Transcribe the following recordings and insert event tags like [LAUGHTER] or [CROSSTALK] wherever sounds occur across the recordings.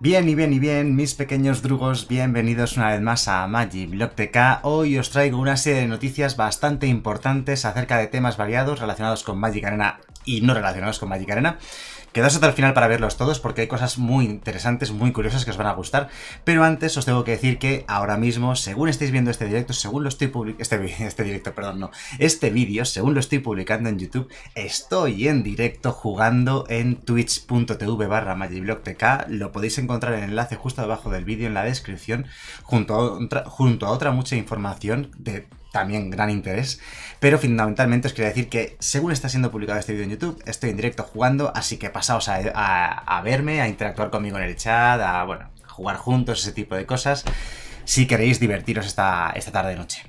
Bien y bien y bien, mis pequeños drugos, bienvenidos una vez más a TK Hoy os traigo una serie de noticias bastante importantes acerca de temas variados relacionados con Magic Arena y no relacionados con Magic Arena. Quedaos hasta el final para verlos todos porque hay cosas muy interesantes, muy curiosas que os van a gustar. Pero antes os tengo que decir que ahora mismo, según estáis viendo este directo, según lo estoy publicando... Este, [LAUGHS] este, este, vídeo, según lo estoy publicando en YouTube, estoy en directo jugando en twitch.tv barra magiblogtk. Lo podéis encontrar en el enlace justo abajo del vídeo en la descripción junto a junto a otra mucha información de también gran interés. Pero fundamentalmente os quería decir que según está siendo publicado este vídeo en YouTube, estoy en directo jugando, así que pasaos a, verme, a interactuar conmigo en el chat, a bueno, jugar juntos, ese tipo de cosas, si queréis divertiros esta, esta tarde-noche.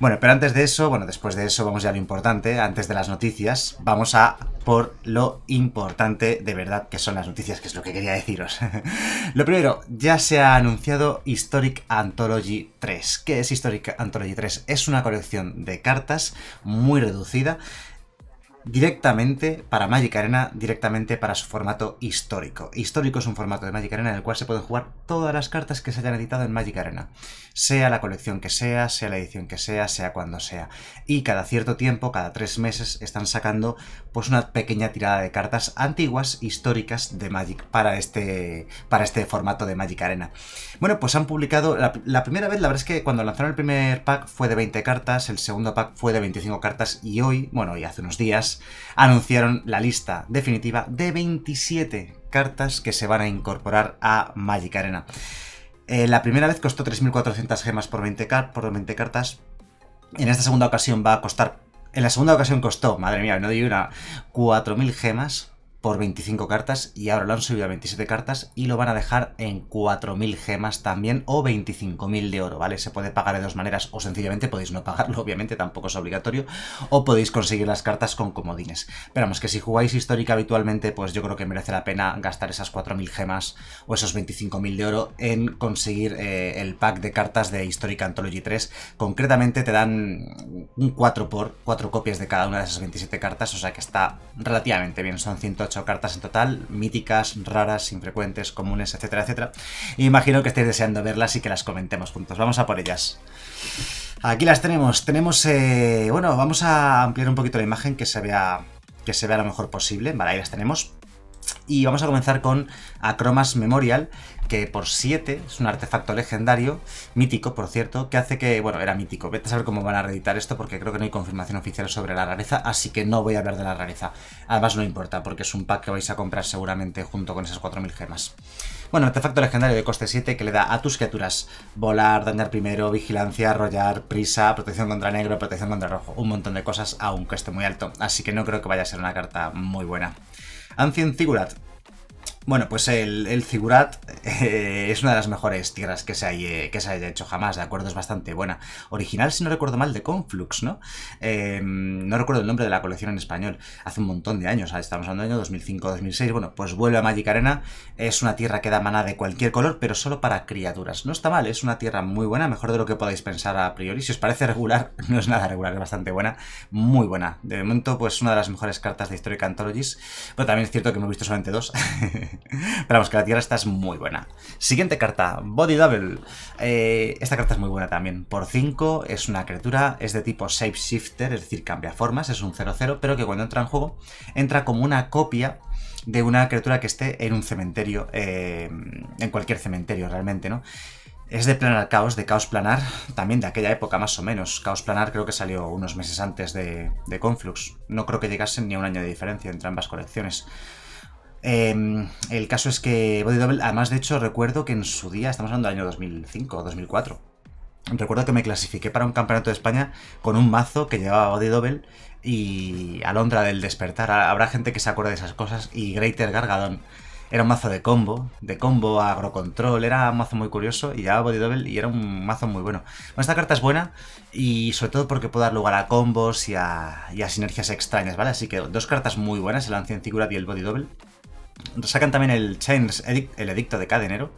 Bueno, pero antes de eso, bueno, después de eso vamos ya a lo importante, antes de las noticias, vamos a por lo importante de verdad que son las noticias, que es lo que quería deciros. [LAUGHS] lo primero, ya se ha anunciado Historic Anthology 3. ¿Qué es Historic Anthology 3? Es una colección de cartas muy reducida directamente para Magic Arena, directamente para su formato histórico. Histórico es un formato de Magic Arena en el cual se pueden jugar todas las cartas que se hayan editado en Magic Arena, sea la colección que sea, sea la edición que sea, sea cuando sea. Y cada cierto tiempo, cada tres meses, están sacando pues una pequeña tirada de cartas antiguas, históricas de Magic para este, para este formato de Magic Arena. Bueno, pues han publicado, la, primera vez, la verdad es que cuando lanzaron el primer pack fue de 20 cartas, el segundo pack fue de 25 cartas y hoy, bueno, y hace unos días, anunciaron la lista definitiva de 27 cartas que se van a incorporar a Magic Arena. Eh, la primera vez costó 3.400 gemas por 20, por 20 cartas. En esta segunda ocasión va a costar... En la segunda ocasión costó, madre mía, no di una, 4.000 gemas por 25 cartas y ahora lo han subido a 27 cartas y lo van a dejar en 4.000 gemas también o 25.000 de oro, ¿vale? Se puede pagar de dos maneras o sencillamente podéis no pagarlo, [LAUGHS] obviamente tampoco es obligatorio, o podéis conseguir las cartas con comodines. Pero vamos, que si jugáis histórica habitualmente, pues yo creo que merece la pena gastar esas 4.000 gemas o esos 25.000 de oro en conseguir eh, el pack de cartas de Histórica Anthology 3. Concretamente te dan un 4 por 4 copias de cada una de esas 27 cartas, o sea que está relativamente bien, son 100 8 cartas en total, míticas, raras, infrecuentes, comunes, etcétera, etcétera. imagino que estáis deseando verlas y que las comentemos juntos. Vamos a por ellas. Aquí las tenemos. Tenemos, eh, bueno, vamos a ampliar un poquito la imagen que se vea que se vea lo mejor posible. Vale, ahí las tenemos. Y vamos a comenzar con Acromas Memorial, que por 7 es un artefacto legendario, mítico por cierto, que hace que, bueno, era mítico. Vete a saber cómo van a reeditar esto porque creo que no hay confirmación oficial sobre la rareza, así que no voy a hablar de la rareza. Además no importa porque es un pack que vais a comprar seguramente junto con esas 4.000 gemas. Bueno, artefacto legendario de coste 7 que le da a tus criaturas volar, dañar primero, vigilancia, arrollar, prisa, protección contra negro, protección contra rojo, un montón de cosas aunque esté muy alto, así que no creo que vaya a ser una carta muy buena. Ancient Ziggurat bueno, pues el, el eh, es una de las mejores tierras que se, haya, que se hecho jamás, de acuerdo, es bastante buena. Original, si no recuerdo mal, de Conflux, ¿no? Em, no recuerdo el nombre de la colección en español, hace un montón de años, estamos hablando de año 2005-2006. Bueno, pues vuelve a Magic Arena, es una tierra que da maná de cualquier color, pero solo para criaturas. No está mal, es una tierra muy buena, mejor de lo que podáis pensar a priori. Si os parece regular, [LAUGHS] no es nada regular, es bastante buena, muy buena. De momento, pues una de las mejores cartas de Historic Anthologies, pero también es cierto que me he visto solamente dos. [LAUGHS] Pero vamos, que la tierra esta es muy buena. Siguiente carta, Body Double. Eh, esta carta es muy buena también. Por 5 es una criatura, es de tipo Shifter, es decir, cambia formas, es un 0-0, pero que cuando entra en juego entra como una copia de una criatura que esté en un cementerio, eh, en cualquier cementerio realmente, ¿no? Es de Planar Caos, de Caos Planar, también de aquella época más o menos. Caos Planar creo que salió unos meses antes de, Conflux. No creo que llegasen ni a un año de diferencia entre ambas colecciones. Em, el caso es que Body Double, además de hecho recuerdo que en su día, estamos hablando del año 2005 o 2004, recuerdo que me clasifiqué para un campeonato de España con un mazo que llevaba Body Double y Alondra del Despertar. Habrá gente que se acuerde de esas cosas y Greater Gargadón. Era un mazo de combo, de combo, agrocontrol, era un mazo muy curioso y llevaba Body Double y era un mazo muy bueno. Esta carta es buena y sobre todo porque puede dar lugar a combos y a, sinergias extrañas, ¿vale? Así que dos cartas muy buenas, el Ancient Figura y el Body Double. Sacan también el Chains el Edicto de Cadenero.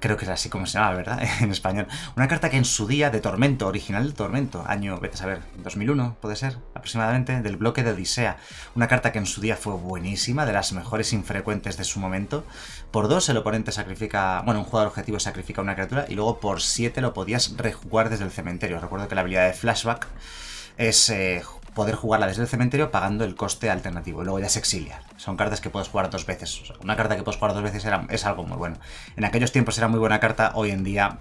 Creo que es así como se llama, ¿verdad? [LAUGHS] en español. Una carta que en su día de Tormento, original de Tormento, año, vete a saber, 2001 puede ser, aproximadamente, del bloque de Odisea. Una carta que en su día fue buenísima, de las mejores infrecuentes de su momento. Por dos el oponente sacrifica, bueno, un jugador objetivo sacrifica una criatura y luego por siete lo podías rejugar desde el cementerio. Recuerdo que la habilidad de flashback es eh, poder jugarla desde el cementerio pagando el coste alternativo. luego ya se exilia. Son cartas que puedes jugar dos veces. una carta que puedes jugar dos veces era, es algo muy bueno. En aquellos tiempos era muy buena carta, hoy en día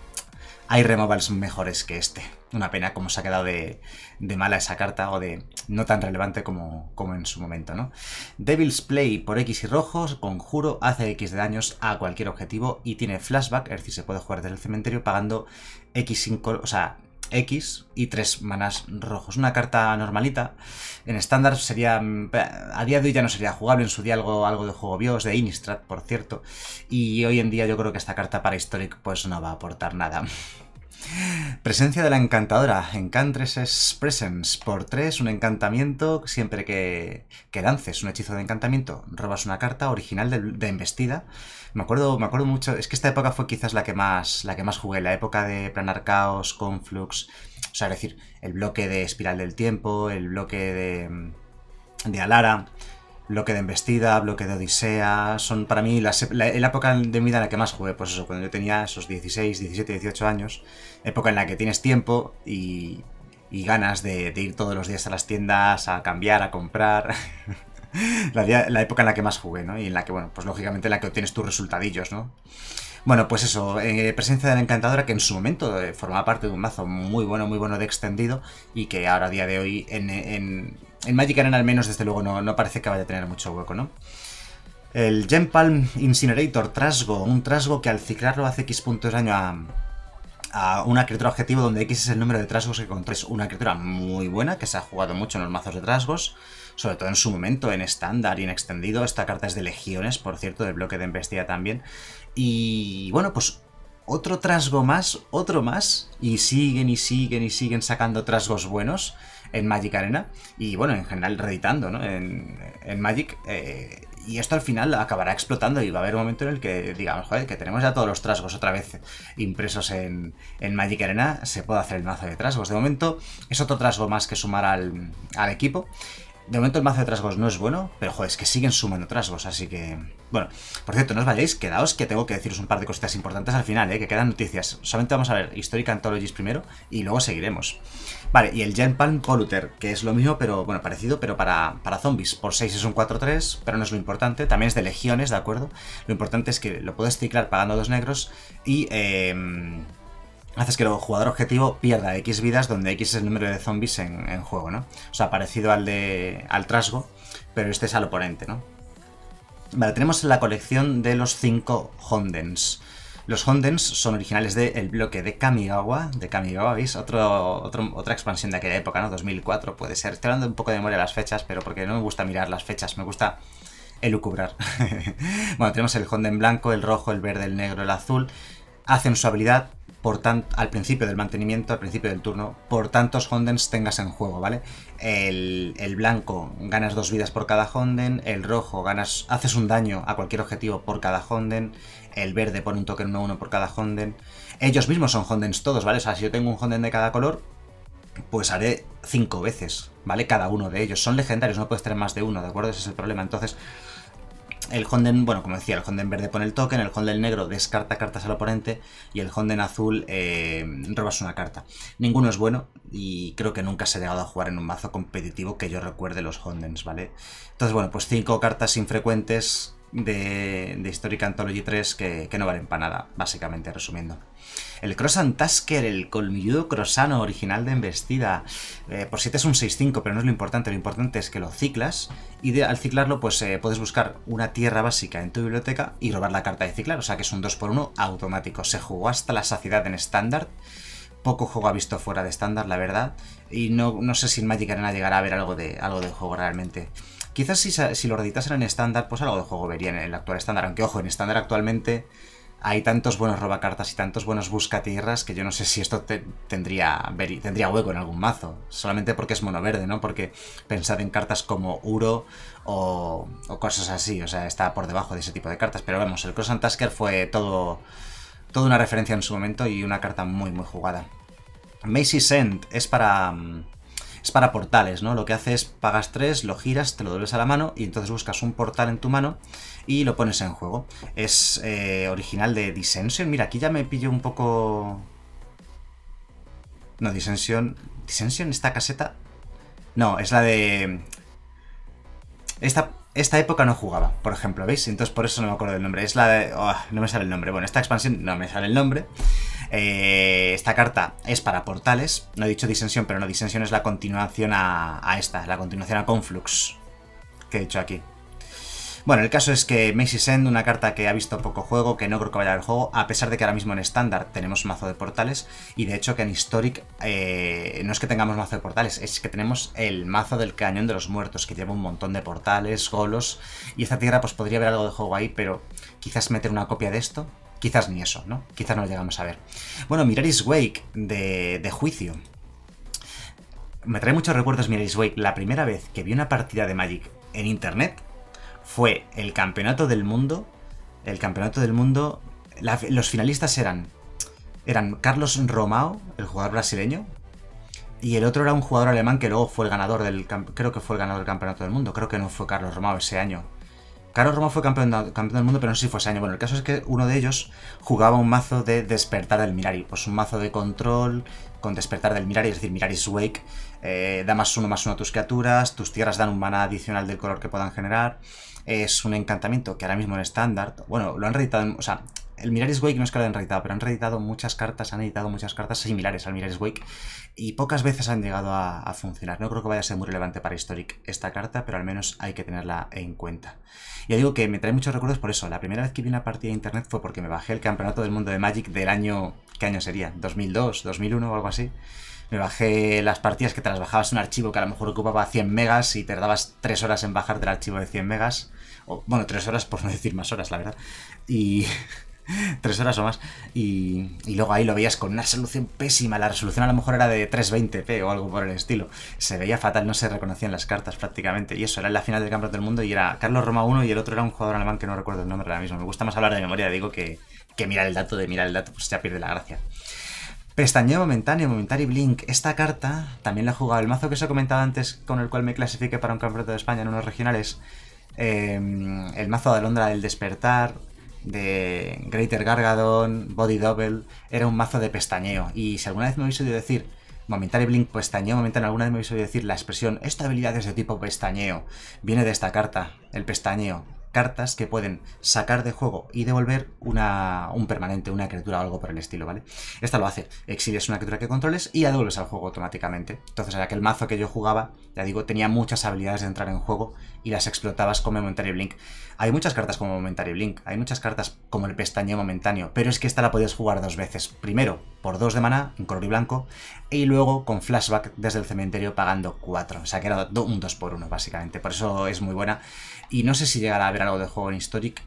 hay removals mejores que este. Una pena cómo se ha quedado de, mala esa carta o de no tan relevante como, como en su momento, ¿no? Devil's Play por X y rojos, conjuro, hace X de daños a cualquier objetivo y tiene flashback, es decir, se puede jugar desde el cementerio pagando x sin... o sea, X y tres manas rojos. Una carta normalita. En estándar sería... A día de hoy ya no sería jugable. En su día algo, algo de juego bios, de Innistrad, por cierto. Y hoy en día yo creo que esta carta para Historic pues no va a aportar nada. Presencia de la encantadora, Encantresses Presence. Por 3, un encantamiento. Siempre que, que, lances un hechizo de encantamiento, robas una carta original de, de, embestida. Me acuerdo, me acuerdo mucho. Es que esta época fue quizás la que más, la que más jugué, la época de Planar Caos, Conflux. O sea, es decir, el bloque de Espiral del Tiempo, el bloque de, de Alara bloque de embestida, bloque de odisea, son para mí la, época de mi vida en la que más jugué, pues eso, cuando yo tenía esos 16, 17, 18 años, época en la que tienes tiempo y, ganas de, ir todos los días a las tiendas, a cambiar, a comprar. [LAUGHS] la, la, época en la que más jugué, ¿no? Y en la que, bueno, pues lógicamente en la que obtienes tus resultadillos, ¿no? Bueno, pues eso, eh, presencia de la encantadora que en su momento eh, formaba parte de un mazo muy bueno, muy bueno de extendido y que ahora a día de hoy en, en, Magic Arena al menos desde luego no, no parece que vaya a tener mucho hueco, ¿no? El Gem Palm Incinerator Trasgo, un trasgo que al ciclarlo hace X puntos de daño a, a una criatura objetivo donde X es el número de trasgos que encontréis. una criatura muy buena que se ha jugado mucho en los mazos de trasgos, sobre todo en su momento, en estándar y en extendido. Esta carta es de legiones, por cierto, del bloque de embestida también. Y bueno, pues otro trasgo más, otro más, y siguen y siguen y siguen sacando trasgos buenos en Magic Arena y bueno, en general reeditando ¿no? en, Magic. Eh, y esto al final acabará explotando y va a haber un momento en el que digamos, joder, que tenemos ya todos los trasgos otra vez impresos en, Magic Arena, se puede hacer el mazo de trasgos. De momento es otro trasgo más que sumar al, al equipo de momento el mazo de trasgos no es bueno, pero joder, es que siguen sumando trasgos, así que... Bueno, por cierto, no os vayáis, quedaos que tengo que deciros un par de cositas importantes al final, ¿eh? que quedan noticias. Solamente vamos a ver Historic Anthologies primero y luego seguiremos. Vale, y el Gen Palm Polluter, que es lo mismo, pero bueno, parecido, pero para, para zombies. Por 6 es un 4-3, pero no es lo importante. También es de legiones, ¿de acuerdo? Lo importante es que lo puedes ciclar pagando dos negros y... Em, haces que el jugador objetivo pierda X vidas, donde X es el número de zombies en, juego, ¿no? O sea, parecido al de al trasgo, pero este es al oponente, ¿no? Vale, tenemos la colección de los 5 Hondens. Los Hondens son originales del bloque de Kamigawa, de Kamigawa, ¿veis? Otro, otra expansión de aquella época, ¿no? 2004 puede ser. Estoy hablando un poco de memoria las fechas, pero porque no me gusta mirar las fechas, me gusta elucubrar. [LAUGHS] bueno, tenemos el Honden blanco, el rojo, el verde, el negro, el azul. Hacen su habilidad por al principio del mantenimiento, al principio del turno, por tantos Hondens tengas en juego, ¿vale? El, el, blanco ganas dos vidas por cada Honden, el rojo ganas, haces un daño a cualquier objetivo por cada Honden, el verde pone un token 1-1 por cada Honden. Ellos mismos son Hondens todos, ¿vale? O sea, si yo tengo un Honden de cada color, pues haré cinco veces, ¿vale? Cada uno de ellos. Son legendarios, no puedes tener más de uno, ¿de acuerdo? Ese es el problema. Entonces, el Honden, bueno, como decía, el Honden verde pone el token, el Honden negro descarta cartas al oponente y el Honden azul eh, robas una carta. Ninguno es bueno y creo que nunca se ha llegado a jugar en un mazo competitivo que yo recuerde los Hondens, ¿vale? Entonces, bueno, pues cinco cartas infrecuentes de, de Historic Anthology 3 que, no valen para nada, básicamente, resumiendo. El Crossan Tasker, el colmilludo crosano original de embestida. Eh, por 7 es un 6-5, pero no es lo importante. Lo importante es que lo ciclas y al ciclarlo pues eh, puedes buscar una tierra básica en tu biblioteca y robar la carta de ciclar. O sea que es un 2x1 automático. Se jugó hasta la saciedad en estándar. Poco juego ha visto fuera de estándar, la verdad. Y no, sé si en Magic Arena llegará a ver algo de, algo de juego realmente. Quizás si, lo reeditasen en estándar, pues algo de juego vería en el actual estándar. Aunque ojo, en estándar actualmente hay tantos buenos robacartas y tantos buenos buscatierras que yo no sé si esto tendría, tendría hueco en algún mazo. Solamente porque es mono verde, ¿no? Porque pensad en cartas como Uro o, cosas así. O sea, está por debajo de ese tipo de cartas. Pero vamos, el Cross and Tasker fue todo, todo una referencia en su momento y una carta muy, muy jugada. Macy Send es para... Mm, es para portales, ¿no? Lo que hace es pagas 3, lo giras, te lo dobles a la mano y entonces buscas un portal en tu mano y lo pones en juego. Es eh, original de Dissension. Mira, aquí ya me pillo un poco... No, Dissension... ¿Dissension esta caseta? No, es la de... Esta, esta época no jugaba, por ejemplo, ¿veis? Entonces por eso no me acuerdo del nombre. Es la de... Oh, no me sale el nombre. Bueno, esta expansión no me sale el nombre. Eh, esta carta es para portales. No he dicho disensión, pero no, disensión es la continuación a, esta, la continuación a Conflux, que he dicho aquí. Bueno, el caso es que Macy's Send, una carta que ha visto poco juego, que no creo que vaya al juego, a pesar de que ahora mismo en estándar tenemos mazo de portales, y de hecho que en Historic eh, no es que tengamos mazo de portales, es que tenemos el mazo del cañón de los muertos, que lleva un montón de portales, golos, y esta tierra pues podría haber algo de juego ahí, pero quizás meter una copia de esto Quizás ni eso, ¿no? Quizás no lo llegamos a ver. Bueno, Miraris Wake de, de juicio. Me trae muchos recuerdos Miraris Wake. La primera vez que vi una partida de Magic en internet fue el campeonato del mundo. El campeonato del mundo. los finalistas eran. Eran Carlos Romao, el jugador brasileño, y el otro era un jugador alemán que luego fue el ganador del creo que fue el ganador del campeonato del mundo creo que no fue Carlos Romao ese año Caro Romo fue campeón, del mundo, pero no sé si fue ese año. Bueno, el caso es que uno de ellos jugaba un mazo de Despertar del Mirari. Pues un mazo de control con Despertar del Mirari, es decir, Mirari's Wake. Eh, da más uno, más uno a tus criaturas. Tus tierras dan un mana adicional del color que puedan generar. Es un encantamiento que ahora mismo en estándar. Bueno, lo han reeditado. En, o sea, el Miraris Wake no es que lo hayan reeditado, pero han reeditado muchas cartas, han editado muchas cartas similares al Miraris Wake y pocas veces han llegado a, funcionar. No creo que vaya a ser muy relevante para Historic esta carta, pero al menos hay que tenerla en cuenta. Ya digo que me trae muchos recuerdos por eso. La primera vez que vi una partida de internet fue porque me bajé el Campeonato del Mundo de Magic del año... ¿Qué año sería? ¿2002? ¿2001 o algo así? me bajé las partidas que te las bajabas un archivo que a lo mejor ocupaba 100 megas y te tardabas 3 horas en bajar el archivo de 100 megas. O, bueno, 3 horas por no decir más horas, la verdad. Y, [LAUGHS] [LAUGHS] tres horas o más. Y, luego ahí lo veías con una resolución pésima. La resolución a lo mejor era de 320p o algo por el estilo. Se veía fatal, no se reconocían las cartas prácticamente. Y eso era la final del Campeonato del Mundo y era Carlos Roma 1 y el otro era un jugador alemán que no recuerdo el nombre ahora mismo. Me gusta más hablar de memoria, digo, que, que mirar el dato de mirar el dato, pues ya pierde la gracia. Pestañeo momentáneo, momentary blink. Esta carta también la he jugado. El mazo que os he comentado antes, con el cual me clasifique para un campeonato de España en unos regionales. Eh, el mazo de Alondra del Despertar, de Greater Gargadon, Body Double, era un mazo de pestañeo. Y si alguna vez me habéis oído decir Momentary Blink pestañeo, momentáneo, alguna vez me habéis oído decir la expresión esta habilidad es de tipo pestañeo, viene de esta carta, el pestañeo cartas que pueden sacar de juego y devolver una, un permanente, una criatura o algo por el estilo, ¿vale? Esta lo hace, exiles una criatura que controles y la al juego automáticamente. Entonces, en aquel mazo que yo jugaba, ya digo, tenía muchas habilidades de entrar en juego y las explotabas con Momentary Blink. Hay muchas cartas como Momentary Blink, hay muchas cartas como el pestañeo momentáneo, pero es que esta la podías jugar dos veces. Primero, por dos de mana en color y blanco, y luego con flashback desde el cementerio pagando cuatro O sea que era un 2 por 1 básicamente. Por eso es muy buena. Y no sé si llegará a haber algo de juego en Historic,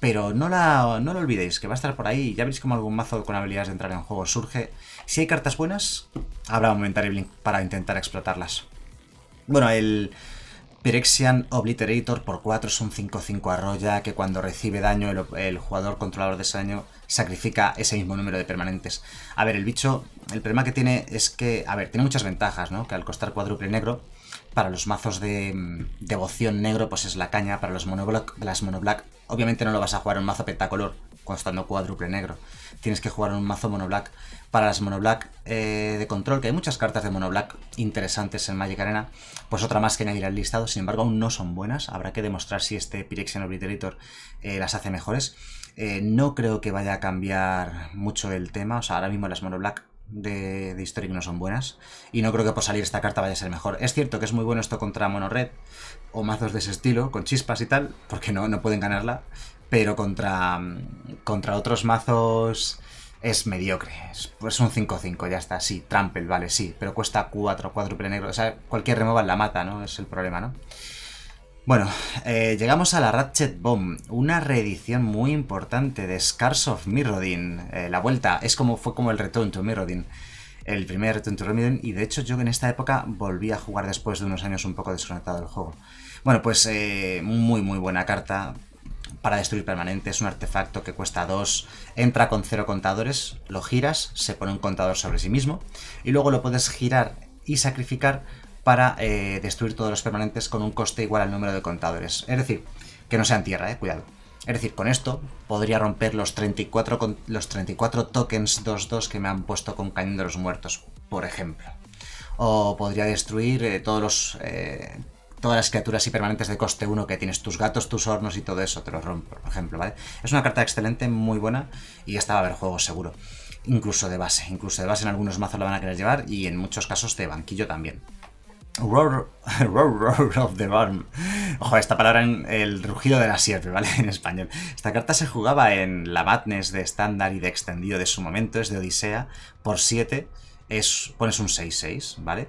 pero no, la, no lo olvidéis, que va a estar por ahí. Ya veis como algún mazo con habilidades de entrar en juego surge. Si hay cartas buenas, habrá un el Blink para intentar explotarlas. Bueno, el, Pyrexian Obliterator por 4 es un 5-5 arroya que cuando recibe daño el, jugador controlador de ese daño sacrifica ese mismo número de permanentes. A ver, el bicho, el problema que tiene es que, a ver, tiene muchas ventajas, ¿no? Que al costar cuádruple negro, para los mazos de mm, devoción negro, pues es la caña, para los monoblack, las monoblack, obviamente no lo vas a jugar en un mazo pentacolor, cuando estando cuádruple negro. Tienes que jugar un mazo mono black. Para las mono black eh, de control, que hay muchas cartas de mono black interesantes en Magic Arena, pues otra más que añadir al listado. Sin embargo, aún no son buenas. Habrá que demostrar si este Pyrexian Obliterator eh, las hace mejores. Eh, no creo que vaya a cambiar mucho el tema. O sea, ahora mismo las mono black de, Historic no son buenas. Y no creo que por salir esta carta vaya a ser mejor. Es cierto que es muy bueno esto contra Mono Red o mazos de ese estilo, con chispas y tal, porque no, no pueden ganarla pero contra, mm, contra otros mazos es mediocre. Es, pues un 5-5, ya está, sí. Trample, vale, sí. Pero cuesta 4, 4 negro. O sea, cualquier removal la mata, ¿no? Es el problema, ¿no? Bueno, eh, llegamos a la Ratchet Bomb, una reedición muy importante de Scars of Mirrodin. Eh, la vuelta es como fue como el Return to Mirrodin, el primer Return to Mirrodin, y de hecho yo en esta época volví a jugar después de unos años un poco desconectado del juego. Bueno, pues eh, muy muy buena carta, para destruir permanentes, Es un artefacto que cuesta 2, entra con 0 contadores, lo giras, se pone un contador sobre sí mismo y luego lo puedes girar y sacrificar para eh, destruir todos los permanentes con un coste igual al número de contadores. Es decir, que no sean tierra, eh, cuidado. Es decir, con esto podría romper los 34, los 34 tokens 2-2 que me han puesto con Cañón de los Muertos, por ejemplo. O podría destruir eh, todos los eh, todas las criaturas y permanentes de coste 1 que tienes, tus gatos, tus hornos y todo eso, te los rompo, por ejemplo, ¿vale? Es una carta excelente, muy buena y esta va a haber juego seguro. Incluso de base, incluso de base en algunos mazos la van a querer llevar y en muchos casos de banquillo también. Roar, [LAUGHS] roar, of the Barn. Ojo, esta palabra en el rugido de la sierpe, ¿vale? [LAUGHS] En español. Esta carta se jugaba en la Madness de estándar y de extendido de su momento, es de Odisea. Por 7 pones un 6-6, ¿vale?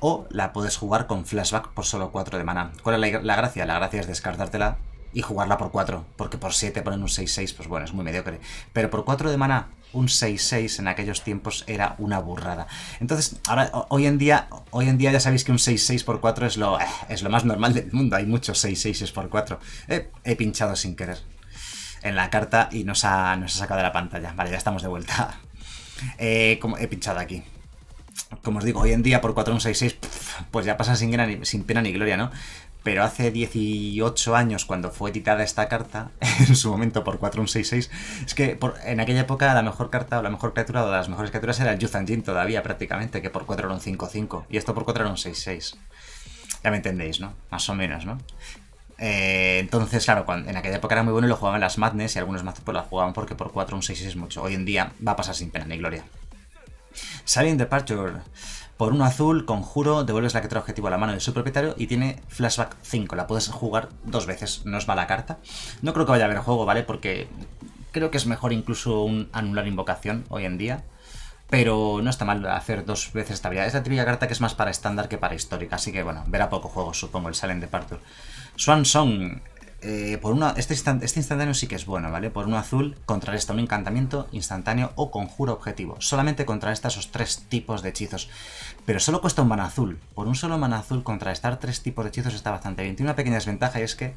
o la puedes jugar con flashback por solo 4 de mana. ¿Cuál es la, gracia? La gracia es descartártela y jugarla por 4, porque por 7 ponen un 6-6, pues bueno, es muy mediocre. Pero por 4 de mana, un 6-6 en aquellos tiempos era una burrada. Entonces, ahora, hoy en día, hoy en día ya sabéis que un 6-6 por 4 es lo, eh, es lo más normal del mundo. Hay muchos 6-6 por 4. he pinchado sin querer en la carta y nos ha, sacado de la pantalla. Vale, ya estamos de vuelta. [LAUGHS] Eh, como he pinchado aquí como os digo, hoy en día por 4166, pues ya pasa sin, sin pena ni gloria, ¿no? Pero hace 18 años, cuando fue editada esta carta, [LAUGHS] en su momento por 4-1-6-6 es que por, en aquella época la mejor carta o la mejor criatura o las mejores criaturas era el Jin todavía prácticamente, que por 4 era 5-5, y esto por 4 era 6-6. Ya me entendéis, ¿no? Más o menos, ¿no? Eh, entonces, claro, en aquella época era muy bueno y lo jugaban las Madness y algunos más pues la jugaban porque por 4 6 6 es mucho. Hoy en día va a pasar sin pena ni gloria. Silent Departure. Por uno azul, conjuro, devuelves la que objetivo a la mano de su propietario y tiene flashback 5. La puedes jugar dos veces, no es mala carta. No creo que vaya a haber juego, ¿vale? Porque creo que es mejor incluso un anular invocación hoy en día. Pero no está mal hacer dos veces esta habilidad. Es la típica carta que es más para estándar que para histórica, así que bueno, verá poco juego, supongo, el Silent Departure. Swan Song, eh, por este, este, instantáneo sí que es bueno, ¿vale? Por un azul contrarresta un encantamiento instantáneo o conjuro objetivo. Solamente contrarresta esos tres tipos de hechizos. Pero solo cuesta un mana azul. Por un solo mana azul contrarrestar tres tipos de hechizos está bastante bien. Tiene una pequeña desventaja y es que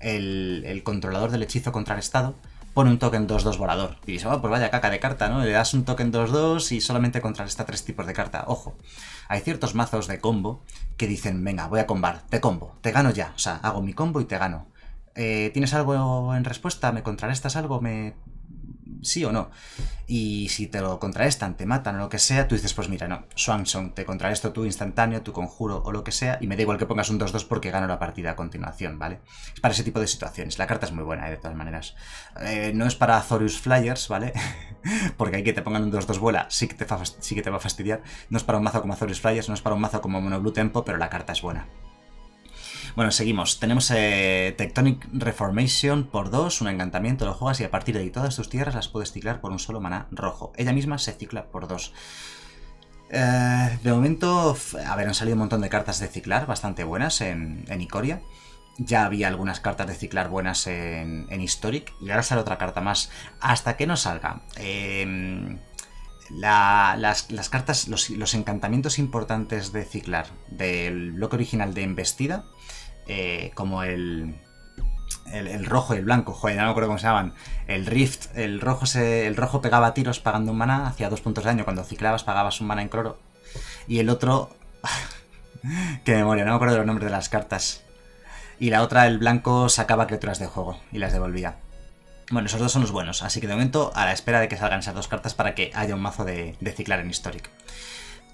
el, controlador del hechizo contrarrestado pone un token 2-2 volador. Y dice oh, pues vaya caca de carta, ¿no? Le das un token 2-2 y solamente contrarresta tres tipos de carta. Ojo, hay ciertos mazos de combo que dicen, venga, voy a combar, te combo, te gano ya. O sea, hago mi combo y te gano eh, ¿tienes algo en respuesta? ¿Me contrarrestas algo? ¿Me... ¿Sí o no? Y si te lo contrarrestan, te matan o lo que sea, tú dices, pues mira, no, Swanson, te contrarresto tú instantáneo, tu conjuro o lo que sea, y me da igual que pongas un 2-2 porque gano la partida a continuación, ¿vale? Es para ese tipo de situaciones. La carta es muy buena, ¿eh? de todas maneras. Eh, no es para Thorius Flyers, ¿vale? [LAUGHS] porque hay que te pongan un 2-2 vuela, sí que, te va a fastidiar. No es para un mazo como Azorius Flyers, no es para un mazo como Mono Blue Tempo, pero la carta es buena. Bueno, seguimos. Tenemos eh, Tectonic Reformation por dos un encantamiento, lo juegas y a partir de ahí todas tus tierras las puedes ciclar por un solo maná rojo. Ella misma se cicla por dos eh, de momento, a ver, han salido un montón de cartas de ciclar bastante buenas en, en Icoria. Ya había algunas cartas de ciclar buenas en, en, Historic y ahora sale otra carta más. Hasta que no salga. Em, las, cartas, los, los, encantamientos importantes de ciclar del bloque original de embestida eh, como el, el, rojo y el blanco, joder, no me acuerdo cómo se llamaban. El Rift, el rojo, se, el rojo pegaba tiros pagando un mana, hacía dos puntos de daño. Cuando ciclabas pagabas un mana en cloro. Y el otro... [LAUGHS] Qué memoria, no me acuerdo de los nombres de las cartas. Y la otra, el blanco, sacaba criaturas de juego y las devolvía. Bueno, esos dos son los buenos, así que de momento a la espera de que salgan esas dos cartas para que haya un mazo de, de ciclar en Historic.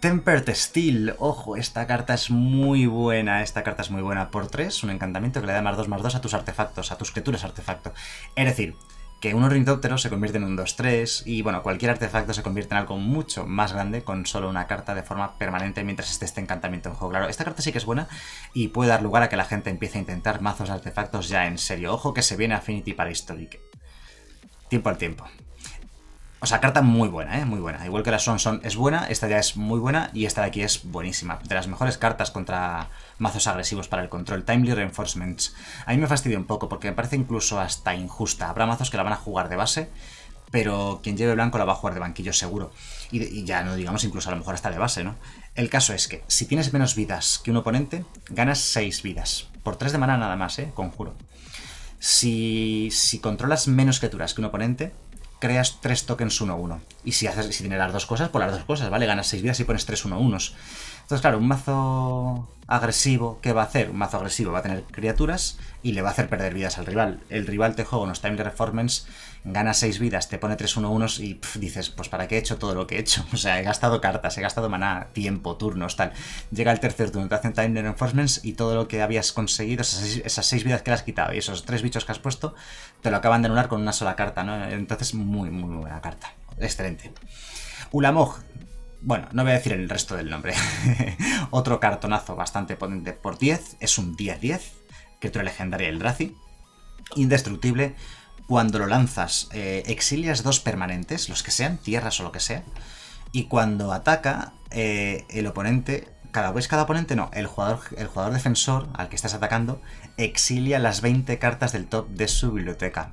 Tempered Steel, ojo, esta carta es muy buena, esta carta es muy buena por 3, un encantamiento que le da más 2 más 2 a tus artefactos, a tus criaturas artefacto. Es decir, que un Ornithoptero se convierte en un 2-3 y bueno, cualquier artefacto se convierte en algo mucho más grande con solo una carta de forma permanente mientras esté este encantamiento en juego. Claro, esta carta sí que es buena y puede dar lugar a que la gente empiece a intentar mazos de artefactos ya en serio. Ojo que se viene Affinity para Historic. Tiempo al tiempo. O sea, carta muy buena, ¿eh? Muy buena. Igual que la Swanson es buena, esta ya es muy buena y esta de aquí es buenísima. De las mejores cartas contra mazos agresivos para el control. Timely Reinforcements. A mí me fastidia un poco porque me parece incluso hasta injusta. Habrá mazos que la van a jugar de base, pero quien lleve blanco la va a jugar de banquillo seguro. Y, ya no digamos incluso a lo mejor hasta de base, ¿no? El caso es que si tienes menos vidas que un oponente, ganas 6 vidas. Por 3 de mana nada más, ¿eh? Conjuro. Si, si controlas menos criaturas que un oponente, creas tres tokens 1-1. Y si, haces, las dos cosas, por pues las dos cosas, ¿vale? Ganas 6 vidas y pones 3 1 1 Entonces, claro, un mazo agresivo, ¿qué va a hacer? Un mazo agresivo va a tener criaturas y le va a hacer perder vidas al rival. El rival te juega unos time de gana 6 vidas, te pone 3 1 1 y dices, pues ¿para qué he hecho todo lo que he hecho? [LAUGHS] O sea, he gastado cartas, he gastado maná, tiempo, turnos, tal. Llega el tercer turno, te hacen time de y todo lo que habías conseguido, esas 6 vidas que le has quitado y esos 3 bichos que has puesto, te lo acaban de anular con una sola carta, ¿no? Entonces, muy, muy buena carta excelente. Ulamog, bueno, no voy a decir el resto del nombre. [LAUGHS] Otro cartonazo bastante potente por 10. Es un 10-10. Criatura legendaria el Drazi. Indestructible. Cuando lo lanzas, eh, exilias dos permanentes, los que sean, tierras o lo que sea. Y cuando ataca, eh, el oponente. Cada vez cada oponente, no, el jugador, el jugador defensor al que estás atacando exilia las 20 cartas del top de su biblioteca.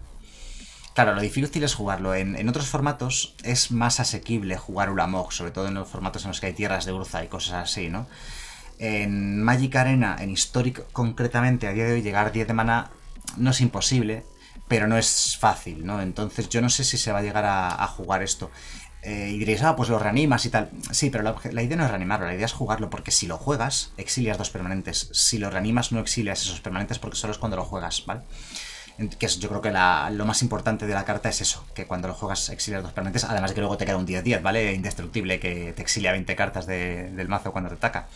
Claro, lo difícil es jugarlo. En, otros formatos es más asequible jugar Ulamog, sobre todo en los formatos en los que hay tierras de Urza y cosas así, ¿no? En Magic Arena, en Historic concretamente, a día de hoy llegar 10 de mana no es imposible, pero no es fácil, ¿no? Entonces yo no sé si se va a llegar a, jugar esto. Eh, y diréis, ah, pues lo reanimas y tal. Sí, pero la, la, idea no es reanimarlo, la idea es jugarlo, porque si lo juegas, exilias dos permanentes. Si lo reanimas, no exilias esos permanentes porque solo es cuando lo juegas, ¿vale? que yo creo que lo más importante de la carta es eso, que cuando lo juegas exilia dos permanentes, además que luego te queda un 10-10, ¿vale? Indestructible, que te exilia 20 cartas del mazo cuando te ataca.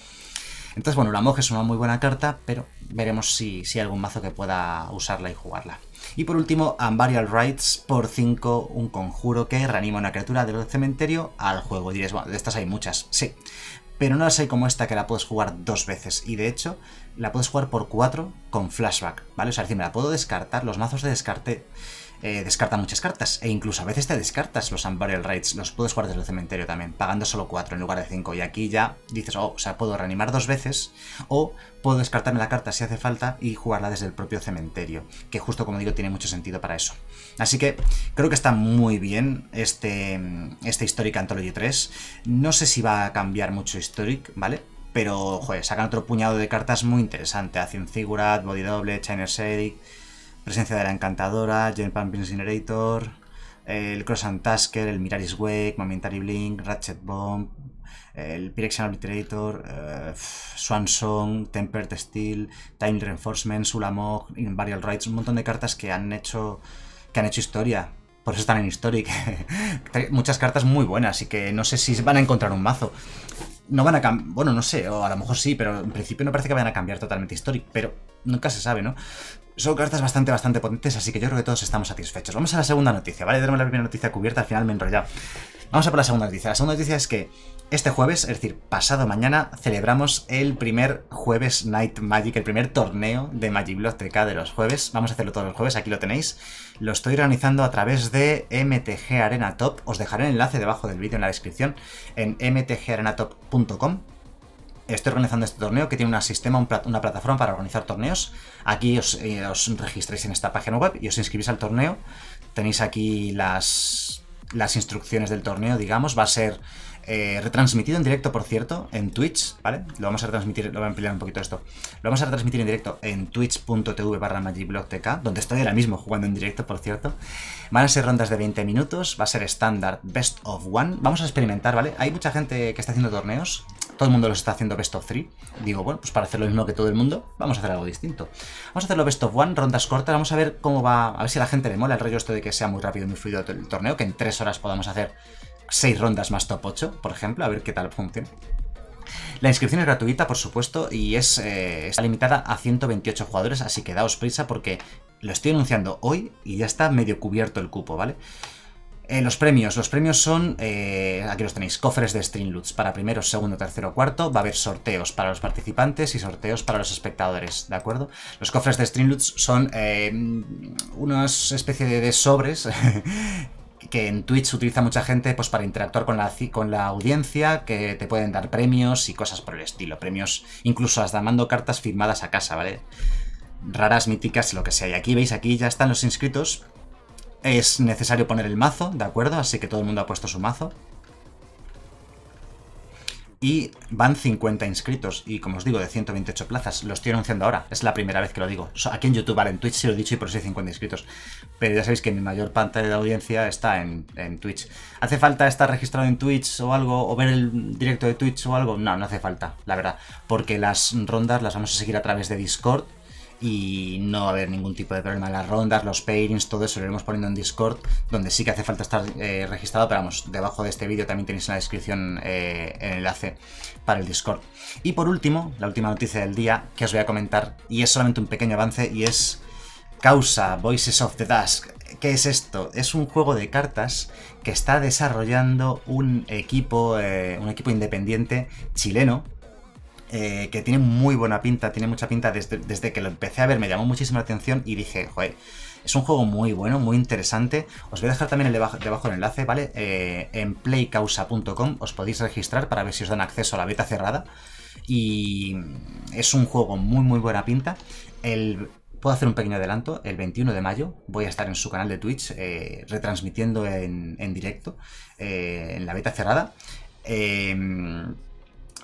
Entonces, bueno, la moje es una muy buena carta, pero veremos si, si hay algún mazo que pueda usarla y jugarla. Y por último, Ambarial Rights por 5, un conjuro que reanima una criatura del cementerio al juego. Y diréis, bueno, de estas hay muchas. Sí, pero no la sé como esta que la puedes jugar dos veces. Y de hecho, la puedes jugar por cuatro con flashback, ¿vale? O sea, es decir, me la puedo descartar, los mazos de descarte descartan eh, descarta muchas cartas. E incluso a veces te descartas los Unburial Raids. Los puedes jugar desde el cementerio también, pagando solo 4 en lugar de 5. Y aquí ya dices, oh, o sea, puedo reanimar dos veces o puedo descartarme la carta si hace falta y jugarla desde el propio cementerio. Que justo como digo, tiene mucho sentido para eso. Así que creo que está muy bien este, este Historic Anthology 3. No sé si va a cambiar mucho Historic, ¿vale? Pero, joder, sacan otro puñado de cartas muy interesante. Hacen Figurat, Body Doble, China Sedic. Presencia de la Encantadora, Gen Pump Incinerator, el Cross and Tasker, el Miraris Wake, Momentary Blink, Ratchet Bomb, el Pirexian arbitrator, eh, Swan Song, Tempered Steel, Time Reinforcement, Sulamog, Invarial Rights, un montón de cartas que han hecho, que han hecho historia. Por eso están en Historic. [LAUGHS] Muchas cartas muy buenas y que no sé si van a encontrar un mazo no van a cambiar, bueno, no sé, o a lo mejor sí, pero en principio no parece que vayan a cambiar totalmente histórico, pero nunca se sabe, ¿no? Son cartas bastante, bastante potentes, así que yo creo que todos estamos satisfechos. Vamos a la segunda noticia, ¿vale? Tenemos la primera noticia cubierta, al final me he enrollado. Vamos a por la segunda noticia. La segunda noticia es que este jueves, es decir, pasado mañana, celebramos el primer jueves Night Magic, el primer torneo de Magic k de los jueves. Vamos a hacerlo todos los jueves, aquí lo tenéis. Lo estoy organizando a través de MTG Arena Top. Os dejaré el enlace debajo del vídeo en la descripción en mtgarenatop.com. Estoy organizando este torneo que tiene un sistema, una plataforma para organizar torneos. Aquí os, eh, registráis en esta página web y os inscribís al torneo. Tenéis aquí las, las instrucciones del torneo, digamos. Va a ser eh, retransmitido en directo, por cierto, en Twitch, ¿vale? Lo vamos a retransmitir, lo voy a ampliar un poquito esto. Lo vamos a retransmitir en directo en twitch.tv barra magicblogtk, donde estoy ahora mismo jugando en directo, por cierto. Van a ser rondas de 20 minutos, va a ser estándar best of one. Vamos a experimentar, ¿vale? Hay mucha gente que está haciendo torneos, todo el mundo los está haciendo best of three. Digo, bueno, pues para hacer lo mismo que todo el mundo, vamos a hacer algo distinto. Vamos a hacerlo best of one, rondas cortas, vamos a ver cómo va, a ver si a la gente le mola el rollo esto de que sea muy rápido y muy fluido el torneo, que en tres horas podamos hacer 6 rondas más top 8, por ejemplo, a ver qué tal funciona. La inscripción es gratuita, por supuesto, y es, eh, está limitada a 128 jugadores, así que daos prisa porque lo estoy anunciando hoy y ya está medio cubierto el cupo, ¿vale? Eh, los premios, los premios son, eh, aquí los tenéis, cofres de streamluts para primero, segundo, tercero, cuarto, va a haber sorteos para los participantes y sorteos para los espectadores, ¿de acuerdo? Los cofres de Streamloots son unas una especie de sobres [LAUGHS] que en Twitch se utiliza mucha gente pues, para interactuar con la, con la audiencia, que te pueden dar premios y cosas por el estilo. Premios, incluso hasta mando cartas firmadas a casa, ¿vale? Raras, míticas y lo que sea. Y aquí veis, aquí ya están los inscritos. Es necesario poner el mazo, ¿de acuerdo? Así que todo el mundo ha puesto su mazo y van 50 inscritos y como os digo de 128 plazas, lo estoy anunciando ahora, es la primera vez que lo digo, aquí en YouTube, vale, en Twitch se lo he dicho y por eso hay 50 inscritos, pero ya sabéis que mi mayor pantalla de audiencia está en, en Twitch. ¿Hace falta estar registrado en Twitch o algo o ver el directo de Twitch o algo? No, no hace falta, la verdad, porque las rondas las vamos a seguir a través de Discord y no va a haber ningún tipo de problema. en Las rondas, los pairings, todo eso lo iremos poniendo en Discord, donde sí que hace falta estar eh, registrado, pero vamos, debajo de este vídeo también tenéis en la descripción eh, el enlace para el Discord. Y por último, la última noticia del día que os voy a comentar, y es solamente un pequeño avance, y es Causa, Voices of the Dusk. ¿Qué es esto? Es un juego de cartas que está desarrollando un equipo, eh, un equipo independiente chileno eh, que tiene muy buena pinta, tiene mucha pinta. Desde, que lo empecé a ver me llamó muchísima la atención y dije, joder, es un juego muy bueno, muy interesante. Os voy a dejar también el debajo, el enlace, ¿vale? Eh, en playcausa.com os podéis registrar para ver si os dan acceso a la beta cerrada. Y es un juego muy, muy buena pinta. El, puedo hacer un pequeño adelanto. El 21 de mayo voy a estar en su canal de Twitch eh, retransmitiendo en, directo, en la beta cerrada. Eh,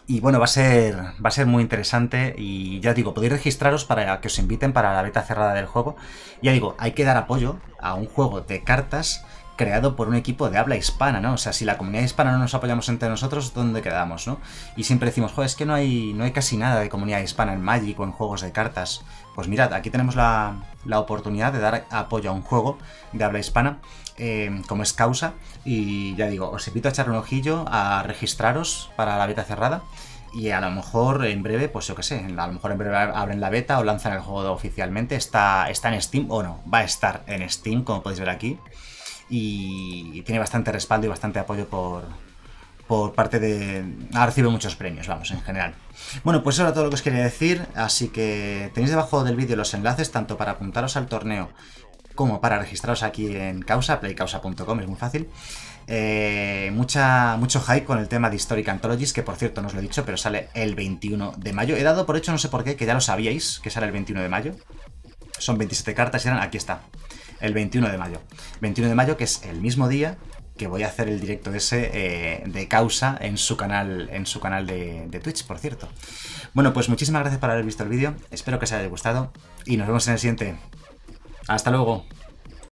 y bueno, va a ser, va a ser muy interesante y ya digo, podéis registraros para que os inviten para la beta cerrada del juego. Ya digo, hay que dar apoyo a un juego de cartas creado por un equipo de habla hispana, ¿no? O sea, si la comunidad hispana no nos apoyamos entre nosotros, ¿dónde quedamos, no? Y siempre decimos, joder, es que no hay, no hay casi nada de comunidad hispana en Magic o en juegos de cartas. Pues mirad, aquí tenemos la, la oportunidad de dar apoyo a un juego de habla hispana Em, como es causa. Y ya digo, os invito a echar un ojillo, a registraros para la beta cerrada. Y a lo mejor en breve, pues yo qué sé, a lo mejor en breve abren la beta o lanzan el juego oficialmente. Está, está en Steam o no, va a estar en Steam, como podéis ver aquí. Y tiene bastante respaldo y bastante apoyo por, por parte de... Ha recibido muchos premios, vamos, en general. Bueno, pues eso era todo lo que os quería decir, así que tenéis debajo del vídeo los enlaces tanto para apuntaros al torneo como para registraros aquí en Causa, playcausa.com, es muy fácil. Eh, mucha, mucho hype con el tema de Historic Anthologies, que por cierto no os lo he dicho, pero sale el 21 de mayo. He dado por hecho, no sé por qué, que ya lo sabíais, que sale el 21 de mayo. Son 27 cartas y eran, aquí está, el 21 de mayo. 21 de mayo, que es el mismo día que voy a hacer el directo ese eh, de causa en su canal, en su canal de, de, Twitch, por cierto. Bueno, pues muchísimas gracias por haber visto el vídeo, espero que os haya gustado y nos vemos en el siguiente. Hasta luego.